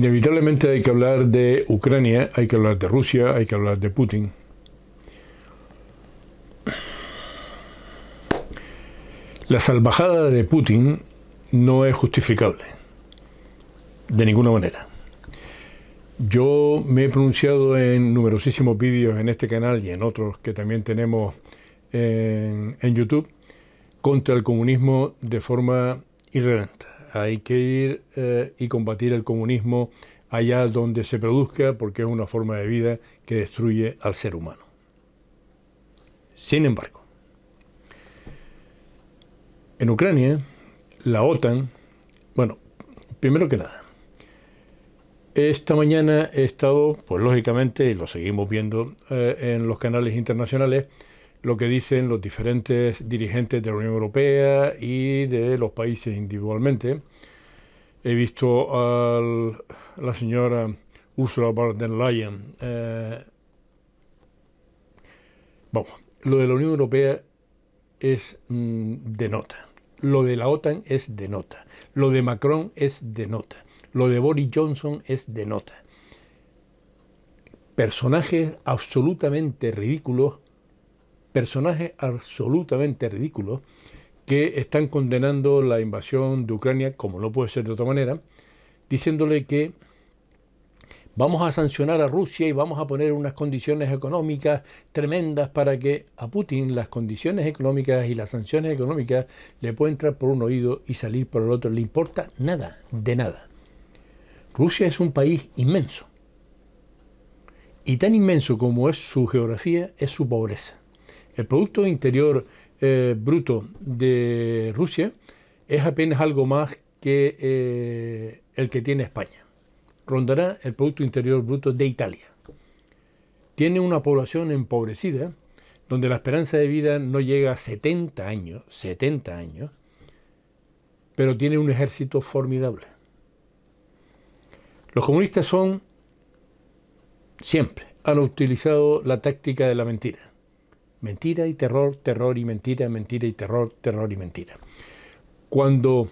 Inevitablemente hay que hablar de Ucrania, hay que hablar de Rusia, hay que hablar de Putin. La salvajada de Putin no es justificable, de ninguna manera. Yo me he pronunciado en numerosísimos vídeos en este canal y en otros que también tenemos en, YouTube contra el comunismo de forma irrelevante hay que ir eh, y combatir el comunismo allá donde se produzca porque es una forma de vida que destruye al ser humano. Sin embargo, en Ucrania, la OTAN, bueno, primero que nada, esta mañana he estado, pues lógicamente, y lo seguimos viendo eh, en los canales internacionales, lo que dicen los diferentes dirigentes de la Unión Europea y de los países individualmente. He visto a la señora Ursula von der Leyen. Eh, lo de la Unión Europea es mm, de nota. Lo de la OTAN es de nota. Lo de Macron es de nota. Lo de Boris Johnson es de nota. Personajes absolutamente ridículos personajes absolutamente ridículos que están condenando la invasión de Ucrania, como no puede ser de otra manera, diciéndole que vamos a sancionar a Rusia y vamos a poner unas condiciones económicas tremendas para que a Putin las condiciones económicas y las sanciones económicas le pueden entrar por un oído y salir por el otro. Le importa nada, de nada. Rusia es un país inmenso. Y tan inmenso como es su geografía, es su pobreza. El Producto Interior eh, Bruto de Rusia es apenas algo más que eh, el que tiene España. Rondará el Producto Interior Bruto de Italia. Tiene una población empobrecida, donde la esperanza de vida no llega a 70 años, 70 años, pero tiene un ejército formidable. Los comunistas son, siempre, han utilizado la táctica de la mentira mentira y terror, terror y mentira, mentira y terror, terror y mentira. Cuando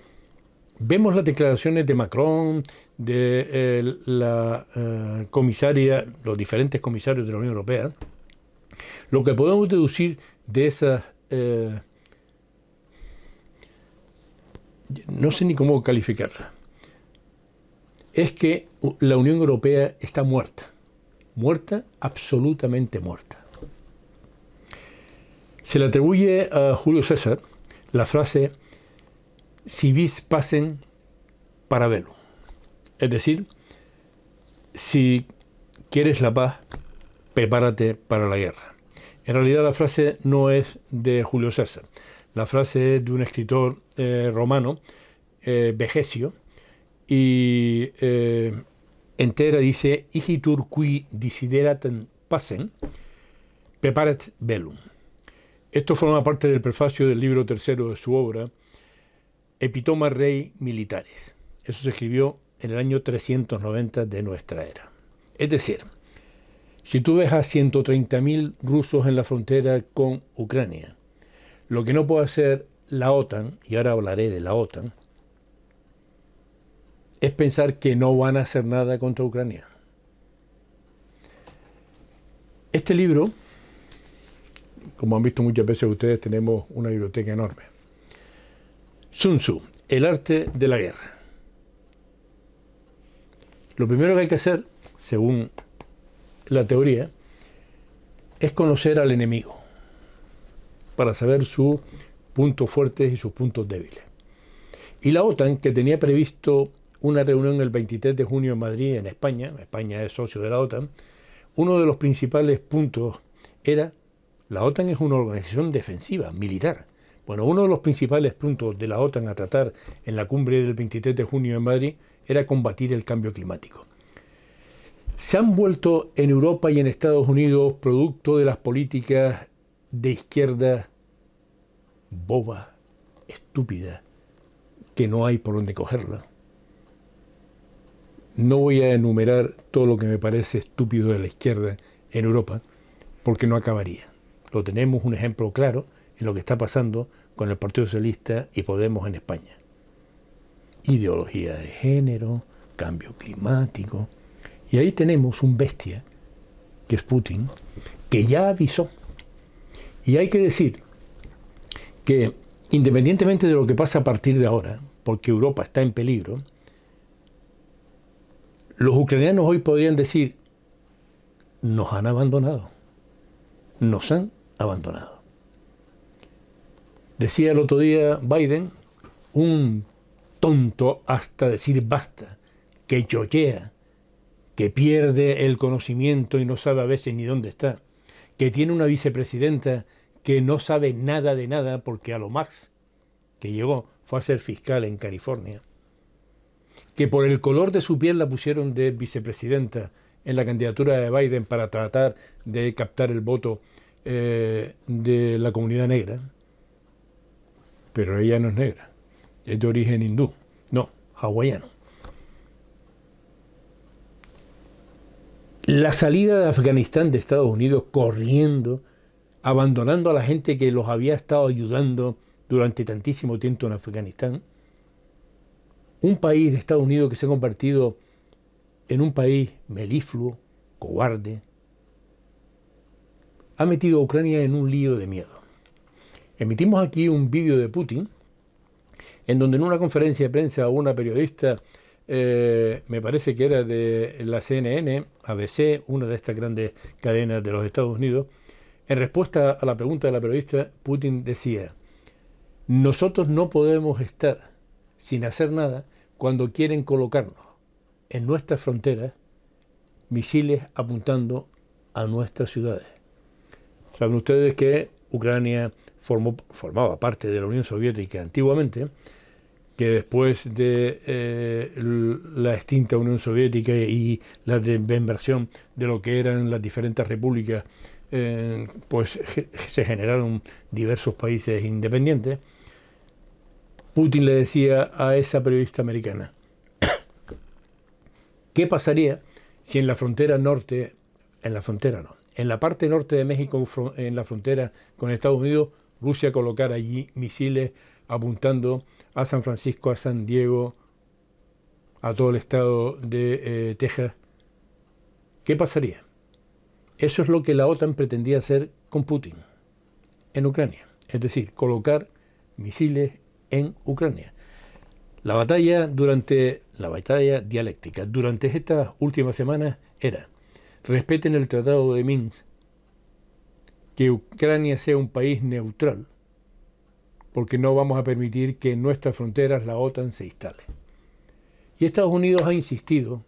vemos las declaraciones de Macron, de eh, la eh, comisaria, los diferentes comisarios de la Unión Europea, lo que podemos deducir de esas... Eh, no sé ni cómo calificarla, es que la Unión Europea está muerta, muerta, absolutamente muerta. Se le atribuye a Julio César la frase si vis pasen para velo. Es decir, si quieres la paz, prepárate para la guerra. En realidad la frase no es de Julio César. La frase es de un escritor eh, romano, eh, y eh, entera dice, igitur qui desideratem pasen, preparat velum. Esto forma parte del prefacio del libro tercero de su obra, Epitoma Rey Militares. Eso se escribió en el año 390 de nuestra era. Es decir, si tú ves a 130.000 rusos en la frontera con Ucrania, lo que no puede hacer la OTAN, y ahora hablaré de la OTAN, es pensar que no van a hacer nada contra Ucrania. Este libro como han visto muchas veces ustedes, tenemos una biblioteca enorme. Sun Tzu, el arte de la guerra. Lo primero que hay que hacer, según la teoría, es conocer al enemigo para saber sus puntos fuertes y sus puntos débiles. Y la OTAN, que tenía previsto una reunión el 23 de junio en Madrid, en España, España es socio de la OTAN, uno de los principales puntos era la OTAN es una organización defensiva, militar. Bueno, uno de los principales puntos de la OTAN a tratar en la cumbre del 23 de junio en Madrid era combatir el cambio climático. Se han vuelto en Europa y en Estados Unidos producto de las políticas de izquierda boba, estúpida, que no hay por dónde cogerla. No voy a enumerar todo lo que me parece estúpido de la izquierda en Europa, porque no acabaría tenemos un ejemplo claro en lo que está pasando con el Partido Socialista y Podemos en España. Ideología de género, cambio climático. Y ahí tenemos un bestia, que es Putin, que ya avisó. Y hay que decir que independientemente de lo que pasa a partir de ahora, porque Europa está en peligro, los ucranianos hoy podrían decir, nos han abandonado, nos han abandonado. Decía el otro día Biden, un tonto hasta decir basta, que choquea, que pierde el conocimiento y no sabe a veces ni dónde está, que tiene una vicepresidenta que no sabe nada de nada porque a lo más que llegó fue a ser fiscal en California, que por el color de su piel la pusieron de vicepresidenta en la candidatura de Biden para tratar de captar el voto eh, de la comunidad negra, pero ella no es negra, es de origen hindú, no, hawaiano. La salida de Afganistán de Estados Unidos corriendo, abandonando a la gente que los había estado ayudando durante tantísimo tiempo en Afganistán, un país de Estados Unidos que se ha convertido en un país melifluo, cobarde, ha metido a Ucrania en un lío de miedo. Emitimos aquí un vídeo de Putin, en donde en una conferencia de prensa una periodista, eh, me parece que era de la CNN, ABC, una de estas grandes cadenas de los Estados Unidos, en respuesta a la pregunta de la periodista, Putin decía, nosotros no podemos estar sin hacer nada cuando quieren colocarnos en nuestras fronteras misiles apuntando a nuestras ciudades. Saben ustedes que Ucrania formaba parte de la Unión Soviética antiguamente, que después de eh, la extinta Unión Soviética y la inversión de lo que eran las diferentes repúblicas, eh, pues se generaron diversos países independientes. Putin le decía a esa periodista americana, ¿qué pasaría si en la frontera norte, en la frontera norte, en la parte norte de México, en la frontera con Estados Unidos, Rusia colocar allí misiles apuntando a San Francisco, a San Diego, a todo el estado de eh, Texas. ¿Qué pasaría? Eso es lo que la OTAN pretendía hacer con Putin en Ucrania, es decir, colocar misiles en Ucrania. La batalla durante la batalla dialéctica durante estas últimas semanas era respeten el Tratado de Minsk, que Ucrania sea un país neutral, porque no vamos a permitir que en nuestras fronteras la OTAN se instale. Y Estados Unidos ha insistido,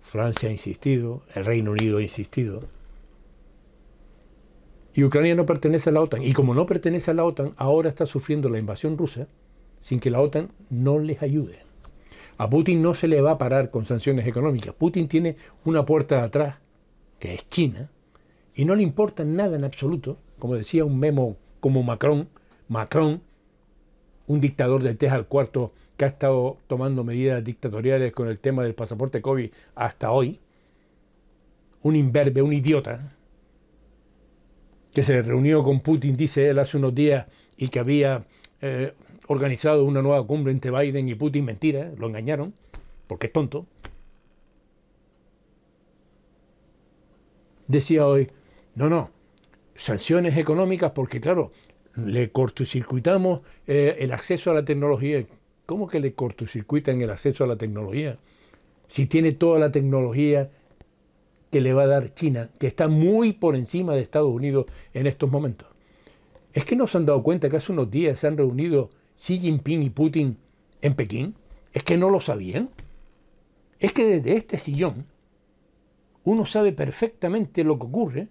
Francia ha insistido, el Reino Unido ha insistido, y Ucrania no pertenece a la OTAN. Y como no pertenece a la OTAN, ahora está sufriendo la invasión rusa sin que la OTAN no les ayude. A Putin no se le va a parar con sanciones económicas. Putin tiene una puerta atrás que es China, y no le importa nada en absoluto, como decía un memo como Macron, Macron, un dictador de teja al cuarto que ha estado tomando medidas dictatoriales con el tema del pasaporte COVID hasta hoy, un imberbe, un idiota, que se reunió con Putin, dice él, hace unos días y que había eh, organizado una nueva cumbre entre Biden y Putin, mentira, lo engañaron, porque es tonto, decía hoy, no, no, sanciones económicas porque claro, le cortocircuitamos eh, el acceso a la tecnología. ¿Cómo que le cortocircuitan el acceso a la tecnología? Si tiene toda la tecnología que le va a dar China, que está muy por encima de Estados Unidos en estos momentos. ¿Es que no se han dado cuenta que hace unos días se han reunido Xi Jinping y Putin en Pekín? ¿Es que no lo sabían? Es que desde este sillón uno sabe perfectamente lo que ocurre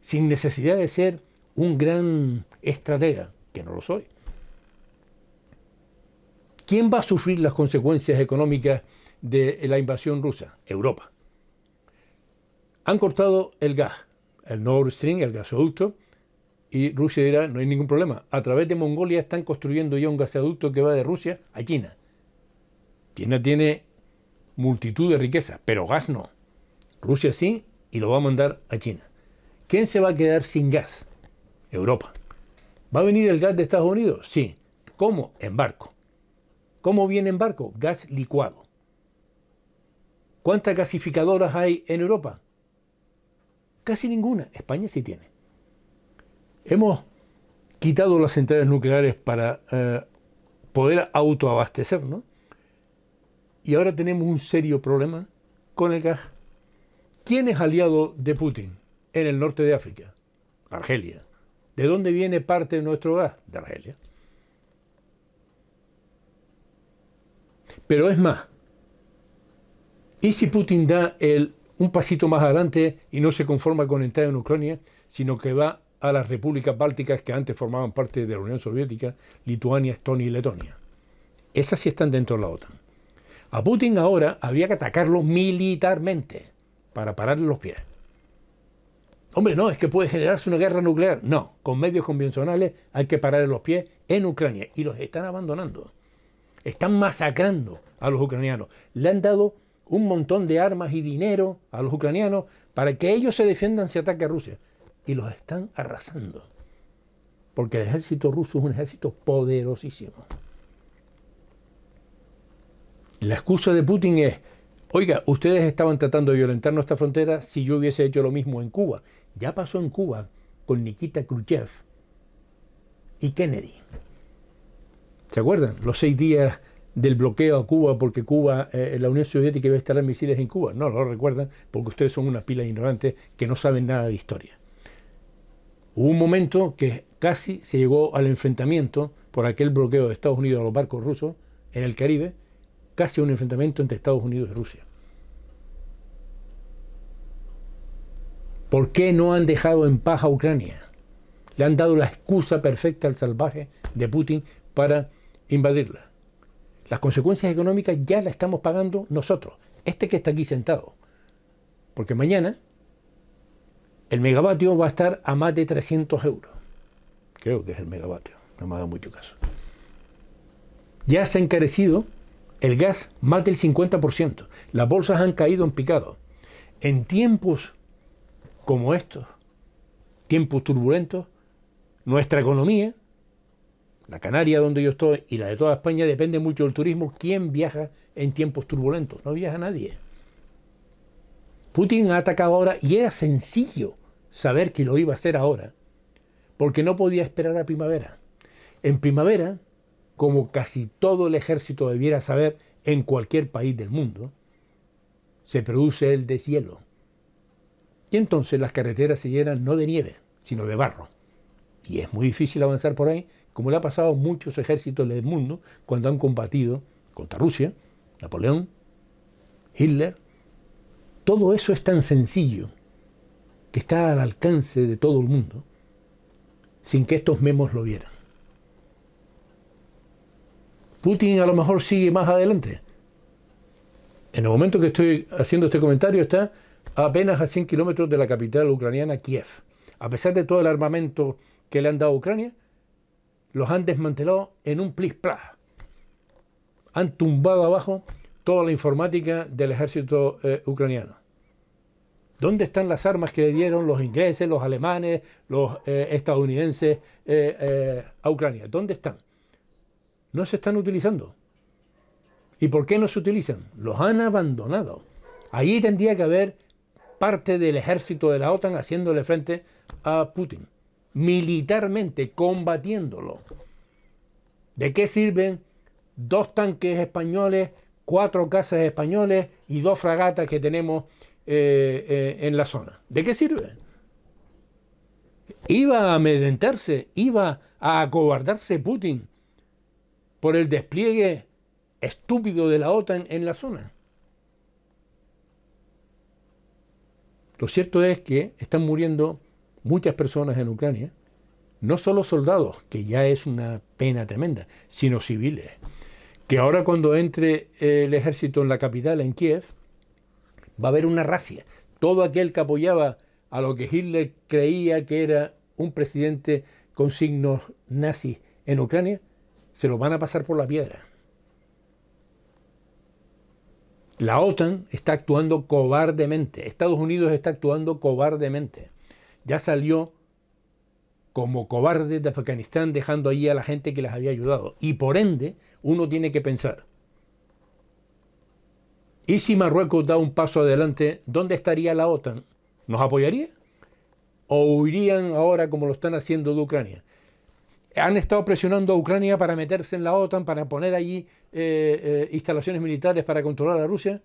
sin necesidad de ser un gran estratega, que no lo soy. ¿Quién va a sufrir las consecuencias económicas de la invasión rusa? Europa. Han cortado el gas, el Nord Stream, el gasoducto, y Rusia dirá, no hay ningún problema, a través de Mongolia están construyendo ya un gasoducto que va de Rusia a China. China tiene multitud de riquezas, pero gas no. Rusia sí y lo va a mandar a China. ¿Quién se va a quedar sin gas? Europa. ¿Va a venir el gas de Estados Unidos? Sí. ¿Cómo? En barco. ¿Cómo viene en barco? Gas licuado. ¿Cuántas gasificadoras hay en Europa? Casi ninguna. España sí tiene. Hemos quitado las centrales nucleares para eh, poder poder ¿no? Y ahora tenemos un serio problema con el gas ¿Quién es aliado de Putin en el norte de África? Argelia. ¿De dónde viene parte de nuestro gas? De Argelia. Pero es más, ¿y si Putin da el, un pasito más adelante y no se conforma con entrar en Ucrania, sino que va a las repúblicas bálticas que antes formaban parte de la Unión Soviética, Lituania, Estonia y Letonia? Esas sí están dentro de la OTAN. A Putin ahora había que atacarlo militarmente para parar los pies. Hombre, no, es que puede generarse una guerra nuclear. No, con medios convencionales hay que parar los pies en Ucrania. Y los están abandonando. Están masacrando a los ucranianos. Le han dado un montón de armas y dinero a los ucranianos para que ellos se defiendan si ataca a Rusia. Y los están arrasando. Porque el ejército ruso es un ejército poderosísimo. La excusa de Putin es, Oiga, ustedes estaban tratando de violentar nuestra frontera si yo hubiese hecho lo mismo en Cuba. Ya pasó en Cuba con Nikita Khrushchev y Kennedy. ¿Se acuerdan? Los seis días del bloqueo a Cuba porque Cuba, eh, la Unión Soviética iba a instalar misiles en Cuba. No, lo recuerdan porque ustedes son una pila de ignorantes que no saben nada de historia. Hubo un momento que casi se llegó al enfrentamiento por aquel bloqueo de Estados Unidos a los barcos rusos en el Caribe, casi un enfrentamiento entre Estados Unidos y Rusia. ¿Por qué no han dejado en paz a Ucrania? Le han dado la excusa perfecta al salvaje de Putin para invadirla. Las consecuencias económicas ya las estamos pagando nosotros, este que está aquí sentado. Porque mañana el megavatio va a estar a más de 300 euros. Creo que es el megavatio, no me ha dado mucho caso. Ya se ha encarecido el gas más del 50%. Las bolsas han caído en picado. En tiempos como estos, tiempos turbulentos, nuestra economía, la Canaria donde yo estoy y la de toda España depende mucho del turismo. ¿Quién viaja en tiempos turbulentos? No viaja nadie. Putin ha atacado ahora y era sencillo saber que lo iba a hacer ahora, porque no podía esperar a primavera. En primavera como casi todo el ejército debiera saber en cualquier país del mundo, se produce el deshielo. Y entonces las carreteras se llenan no de nieve, sino de barro. Y es muy difícil avanzar por ahí, como le ha pasado a muchos ejércitos del mundo cuando han combatido contra Rusia, Napoleón, Hitler. Todo eso es tan sencillo que está al alcance de todo el mundo, sin que estos memos lo vieran. Putin a lo mejor sigue más adelante. En el momento que estoy haciendo este comentario está apenas a 100 kilómetros de la capital ucraniana, Kiev. A pesar de todo el armamento que le han dado a Ucrania, los han desmantelado en un plis plas. Han tumbado abajo toda la informática del ejército eh, ucraniano. ¿Dónde están las armas que le dieron los ingleses, los alemanes, los eh, estadounidenses eh, a Ucrania? ¿Dónde están? no se están utilizando. ¿Y por qué no se utilizan? Los han abandonado. Allí tendría que haber parte del ejército de la OTAN haciéndole frente a Putin, militarmente combatiéndolo. ¿De qué sirven dos tanques españoles, cuatro casas españoles y dos fragatas que tenemos eh, eh, en la zona? ¿De qué sirven? Iba a amedrentarse, iba a acobardarse Putin por el despliegue estúpido de la OTAN en la zona. Lo cierto es que están muriendo muchas personas en Ucrania, no solo soldados, que ya es una pena tremenda, sino civiles. Que ahora cuando entre el ejército en la capital, en Kiev, va a haber una racia. Todo aquel que apoyaba a lo que Hitler creía que era un presidente con signos nazis en Ucrania, se lo van a pasar por la piedra. La OTAN está actuando cobardemente, Estados Unidos está actuando cobardemente. Ya salió como cobarde de Afganistán dejando ahí a la gente que les había ayudado. Y por ende, uno tiene que pensar, ¿y si Marruecos da un paso adelante, dónde estaría la OTAN? ¿Nos apoyaría? ¿O huirían ahora como lo están haciendo de Ucrania? han estado presionando a Ucrania para meterse en la OTAN, para poner allí eh, eh, instalaciones militares para controlar a Rusia.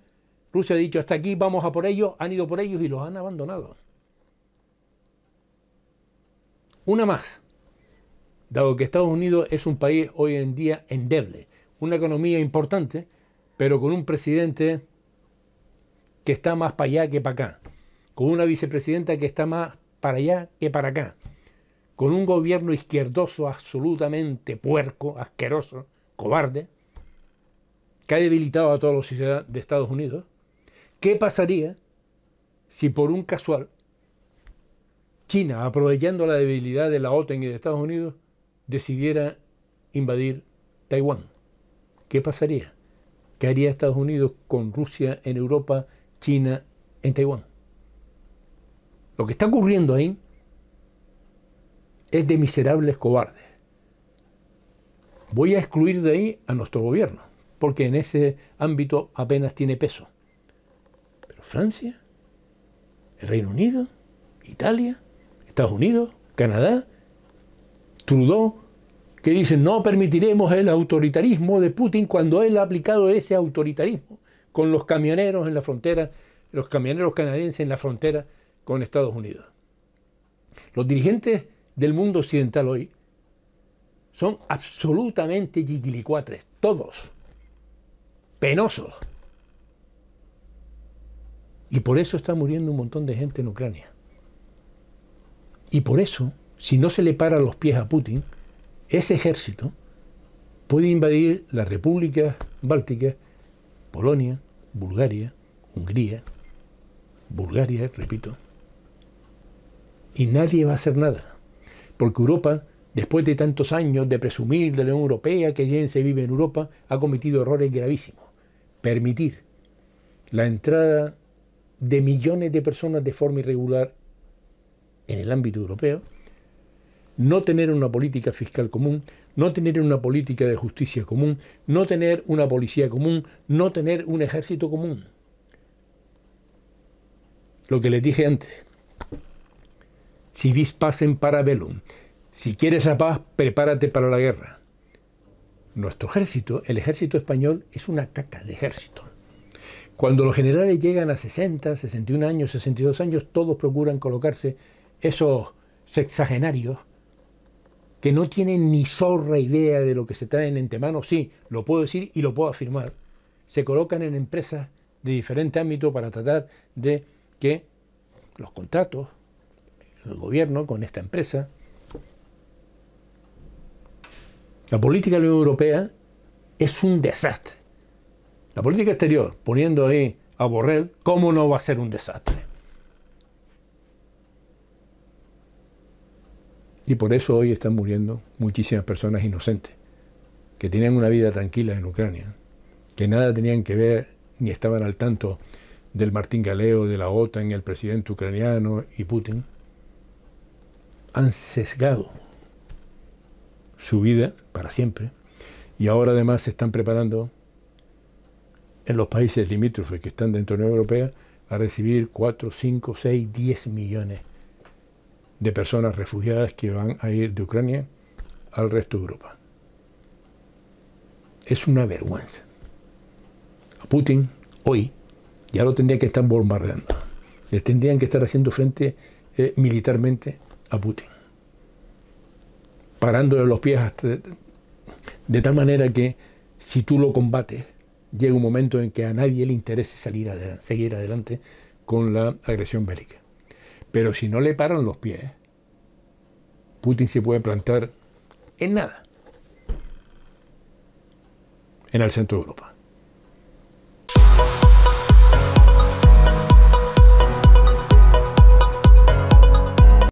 Rusia ha dicho, hasta aquí vamos a por ellos, han ido por ellos y los han abandonado. Una más, dado que Estados Unidos es un país hoy en día endeble, una economía importante, pero con un presidente que está más para allá que para acá, con una vicepresidenta que está más para allá que para acá con un gobierno izquierdoso absolutamente puerco, asqueroso, cobarde, que ha debilitado a toda la sociedad de Estados Unidos, ¿qué pasaría si por un casual China, aprovechando la debilidad de la OTAN y de Estados Unidos, decidiera invadir Taiwán? ¿Qué pasaría? ¿Qué haría Estados Unidos con Rusia en Europa, China en Taiwán? Lo que está ocurriendo ahí es de miserables cobardes. Voy a excluir de ahí a nuestro gobierno, porque en ese ámbito apenas tiene peso. Pero Francia, el Reino Unido, Italia, Estados Unidos, Canadá, Trudeau, que dicen no permitiremos el autoritarismo de Putin cuando él ha aplicado ese autoritarismo con los camioneros en la frontera, los camioneros canadienses en la frontera con Estados Unidos. Los dirigentes del mundo occidental hoy son absolutamente yiquilicuatres, todos, penosos. Y por eso está muriendo un montón de gente en Ucrania. Y por eso, si no se le para los pies a Putin, ese ejército puede invadir las repúblicas bálticas, Polonia, Bulgaria, Hungría, Bulgaria, repito, y nadie va a hacer nada porque Europa, después de tantos años de presumir de la Unión Europea, que ya se vive en Europa, ha cometido errores gravísimos. Permitir la entrada de millones de personas de forma irregular en el ámbito europeo, no tener una política fiscal común, no tener una política de justicia común, no tener una policía común, no tener un ejército común. Lo que les dije antes, si vis pasen para Belum. Si quieres la paz, prepárate para la guerra. Nuestro ejército, el ejército español, es una caca de ejército. Cuando los generales llegan a 60, 61 años, 62 años, todos procuran colocarse esos sexagenarios que no tienen ni zorra idea de lo que se traen en manos, sí, lo puedo decir y lo puedo afirmar, se colocan en empresas de diferente ámbito para tratar de que los contratos, el gobierno con esta empresa. La política de la Unión Europea es un desastre. La política exterior, poniendo ahí a Borrell, ¿cómo no va a ser un desastre? Y por eso hoy están muriendo muchísimas personas inocentes, que tenían una vida tranquila en Ucrania, que nada tenían que ver ni estaban al tanto del Martín Galeo, de la OTAN, el presidente ucraniano y Putin han sesgado su vida para siempre y ahora además se están preparando en los países limítrofes que están dentro de la Unión Europea a recibir 4, 5, 6, 10 millones de personas refugiadas que van a ir de Ucrania al resto de Europa. Es una vergüenza. A Putin hoy ya lo tendría que estar bombardeando. Les tendrían que estar haciendo frente eh, militarmente a Putin, parándole los pies de, tal manera que si tú lo combates, llega un momento en que a nadie le interese salir seguir adelante con la agresión bélica. Pero si no le paran los pies, Putin se puede plantar en nada, en el centro de Europa.